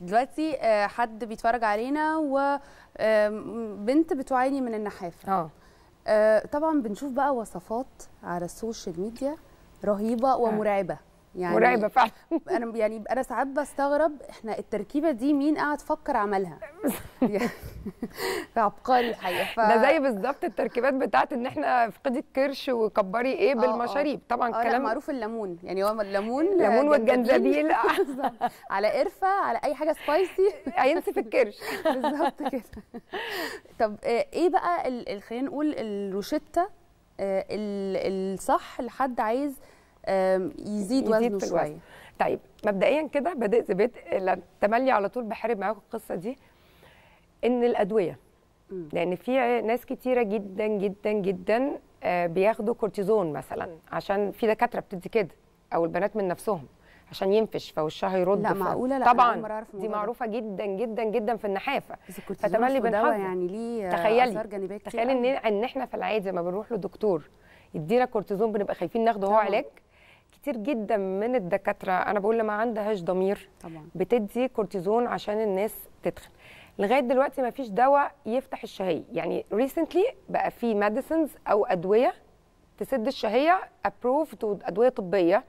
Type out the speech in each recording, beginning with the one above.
دلوقتي آه، حد بيتفرج علينا وبنت آه، بتعاني من النحافه اه. اه طبعا بنشوف بقى وصفات على السوشيال ميديا رهيبه ومرعبه يعني مرعبه فعلا انا يعني انا ساعات بستغرب احنا التركيبه دي مين قاعد فكر عملها عبقري الحقيقه ف... ده زي بالظبط التركيبات بتاعت ان احنا افقدي الكرش وكبري ايه آه، آه. بالمشاريب طبعا آه كلام معروف الليمون يعني هو الليمون الليمون والجنزبيل على قرفه على اي حاجه سبايسي هينسف الكرش بالظبط كده طب آه، ايه بقى خلينا نقول الروشته الصح لحد عايز يزيد, وزنه شويه طيب مبدئيا كده بدات بدء تملي على طول بحارب معاكم القصه دي ان الادويه م. لان في ناس كتيره جدا جدا جدا آه، بياخدوا كورتيزون مثلا عشان في دكاتره بتدي كده او البنات من نفسهم عشان ينفش فوشها يرد لا معقوله لا طبعا دي معروفه جدا جدا جدا في النحافه فتملي بنحافظ يعني ليه تخيلي تخيلي ان ان احنا في العادي لما بنروح لدكتور يدينا كورتيزون بنبقى خايفين ناخده هو علاج كتير جدا من الدكاتره انا بقول ما عندهاش ضمير طبعا بتدي كورتيزون عشان الناس تدخل لغايه دلوقتي ما فيش دواء يفتح الشهيه يعني ريسنتلي بقى في ميديسنز او ادويه تسد الشهيه ابروفد وادويه طبيه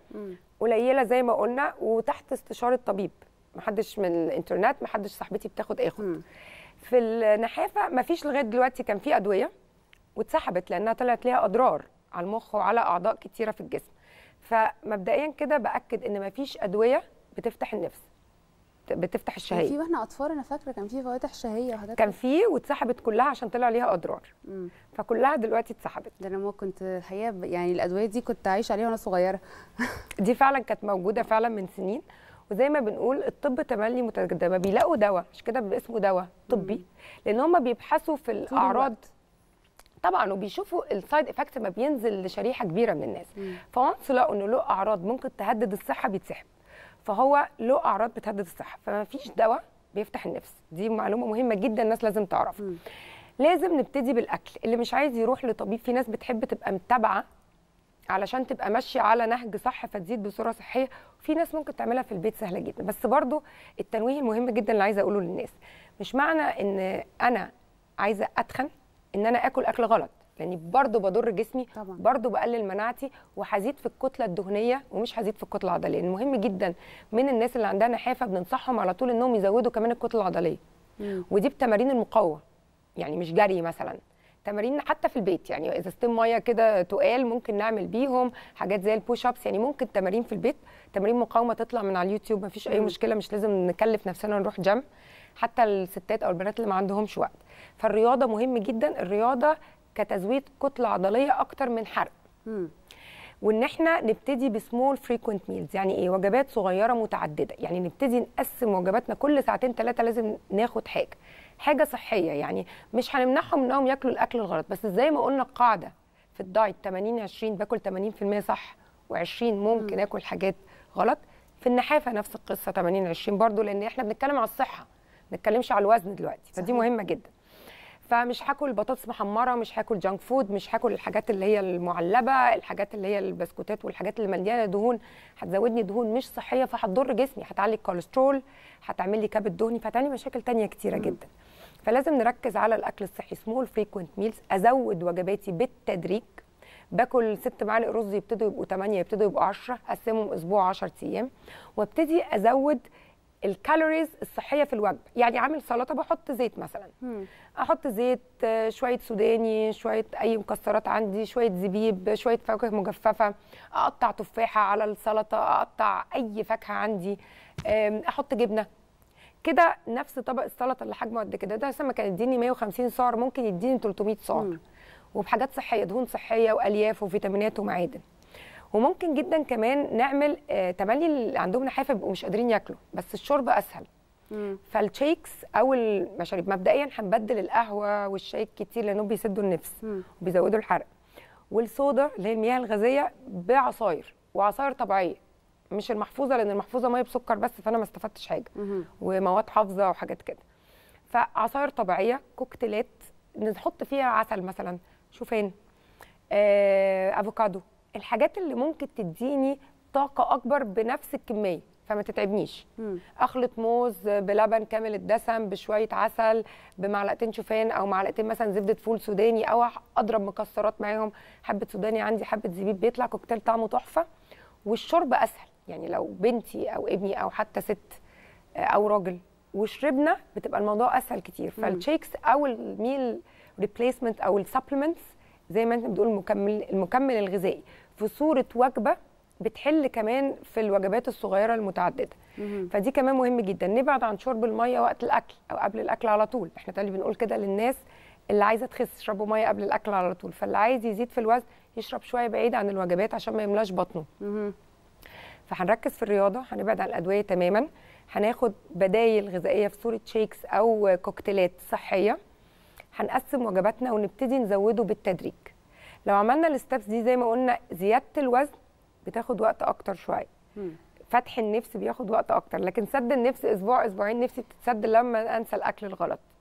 قليله زي ما قلنا وتحت استشاره طبيب محدش من الانترنت محدش صاحبتي بتاخد اخد في النحافه ما فيش لغايه دلوقتي كان في ادويه واتسحبت لانها طلعت ليها اضرار على المخ وعلى اعضاء كتيره في الجسم فمبدئيا كده باكد ان مفيش ادويه بتفتح النفس بتفتح الشهيه في واحنا اطفال انا فاكره كان في فواتح شهيه وحاجات كان في واتسحبت كلها عشان طلع ليها اضرار فكلها دلوقتي اتسحبت ده انا ما كنت الحقيقه يعني الادويه دي كنت عايشه عليها وانا صغيره دي فعلا كانت موجوده فعلا من سنين وزي ما بنقول الطب تملي متقدمه بيلاقوا دواء مش كده اسمه دواء طبي لان هم بيبحثوا في الاعراض طبعا وبيشوفوا السايد افكت ما بينزل لشريحه كبيره من الناس فونس لقوا انه له اعراض ممكن تهدد الصحه بيتسحب فهو له اعراض بتهدد الصحه فما فيش دواء بيفتح النفس دي معلومه مهمه جدا الناس لازم تعرفها لازم نبتدي بالاكل اللي مش عايز يروح لطبيب في ناس بتحب تبقى متابعه علشان تبقى ماشيه على نهج صح فتزيد بصوره صحيه وفي ناس ممكن تعملها في البيت سهله جدا بس برضو التنويه المهم جدا اللي عايزه اقوله للناس مش معنى ان انا عايزه اتخن ان انا اكل اكل غلط لاني برضو بضر جسمي طبعا. برضو بقلل مناعتي وهزيد في الكتله الدهنيه ومش هزيد في الكتله العضليه المهم جدا من الناس اللي عندها نحافه بننصحهم على طول انهم يزودوا كمان الكتله العضليه مم. ودي بتمارين المقاوه يعني مش جري مثلا تمارين حتى في البيت يعني ازازتين ميه كده تقال ممكن نعمل بيهم حاجات زي البوش ابس يعني ممكن تمارين في البيت تمارين مقاومه تطلع من على اليوتيوب مفيش اي مشكله مش لازم نكلف نفسنا نروح جيم حتى الستات او البنات اللي ما عندهمش وقت فالرياضه مهم جدا الرياضه كتزويد كتله عضليه اكتر من حرق وان احنا نبتدي بسمول فريكوينت ميلز يعني ايه وجبات صغيره متعدده يعني نبتدي نقسم وجباتنا كل ساعتين ثلاثه لازم ناخد حاجه حاجه صحيه يعني مش هنمنعهم انهم ياكلوا الاكل الغلط بس زي ما قلنا القاعده في الدايت 80 20 باكل 80% صح و20 ممكن اكل حاجات غلط في النحافه نفس القصه 80 20 برضو لان احنا بنتكلم على الصحه ما نتكلمش على الوزن دلوقتي فدي صحيح. مهمه جدا فمش هاكل بطاطس محمره مش هاكل جانك فود مش هاكل الحاجات اللي هي المعلبه الحاجات اللي هي البسكوتات والحاجات اللي مليانه دهون هتزودني دهون مش صحيه فهتضر جسمي هتعلي الكوليسترول هتعمل لي كبد دهني فهتعمل مشاكل تانية كتيره جدا فلازم نركز على الاكل الصحي سمول فريكوينت ميلز ازود وجباتي بالتدريج باكل ست معالق رز يبتدوا يبقوا 8 يبتدوا يبقوا 10 اقسمهم اسبوع 10 ايام وابتدي ازود الكالوريز الصحيه في الوجبه يعني عامل سلطه بحط زيت مثلا مم. احط زيت شويه سوداني شويه اي مكسرات عندي شويه زبيب شويه فواكه مجففه اقطع تفاحه على السلطه اقطع اي فاكهه عندي احط جبنه كده نفس طبق السلطه اللي حجمه قد كده ده مثلا كان يديني 150 سعر ممكن يديني 300 سعر مم. وبحاجات صحيه دهون صحيه والياف وفيتامينات ومعادن وممكن جدا كمان نعمل آه، تملي اللي عندهم نحافه بيبقوا مش قادرين ياكلوا بس الشرب اسهل فالشيكس او المشاريب مبدئيا هنبدل القهوه والشيك كتير لانهم بيسدوا النفس وبيزودوا الحرق والصودا اللي هي المياه الغازيه بعصاير وعصاير طبيعيه مش المحفوظه لان المحفوظه ميه بسكر بس فانا ما استفدتش حاجه ومواد حافظه وحاجات كده فعصاير طبيعيه كوكتيلات نحط فيها عسل مثلا شوفان آه، افوكادو الحاجات اللي ممكن تديني طاقه اكبر بنفس الكميه فما تتعبنيش اخلط موز بلبن كامل الدسم بشويه عسل بمعلقتين شوفان او معلقتين مثلا زبده فول سوداني او اضرب مكسرات معاهم حبه سوداني عندي حبه زبيب بيطلع كوكتيل طعمه تحفه والشرب اسهل يعني لو بنتي او ابني او حتى ست او راجل وشربنا بتبقى الموضوع اسهل كتير فالشيكس او الميل ريبليسمنت او السبلمنتس زي ما انت بتقول المكمل المكمل الغذائي في صوره وجبه بتحل كمان في الوجبات الصغيره المتعدده مم. فدي كمان مهم جدا نبعد عن شرب الميه وقت الاكل او قبل الاكل على طول احنا تالي بنقول كده للناس اللي عايزه تخس يشربوا ميه قبل الاكل على طول فاللي عايز يزيد في الوزن يشرب شويه بعيد عن الوجبات عشان ما يملاش بطنه مم. فهنركز في الرياضه هنبعد عن الادويه تماما هناخد بدايل غذائيه في صوره شيكس او كوكتيلات صحيه هنقسم وجباتنا ونبتدي نزوده بالتدريج لو عملنا الستبس دي زي ما قلنا زياده الوزن بتاخد وقت اكتر شويه فتح النفس بياخد وقت اكتر لكن سد النفس اسبوع اسبوعين نفسي بتتسد لما انسى الاكل الغلط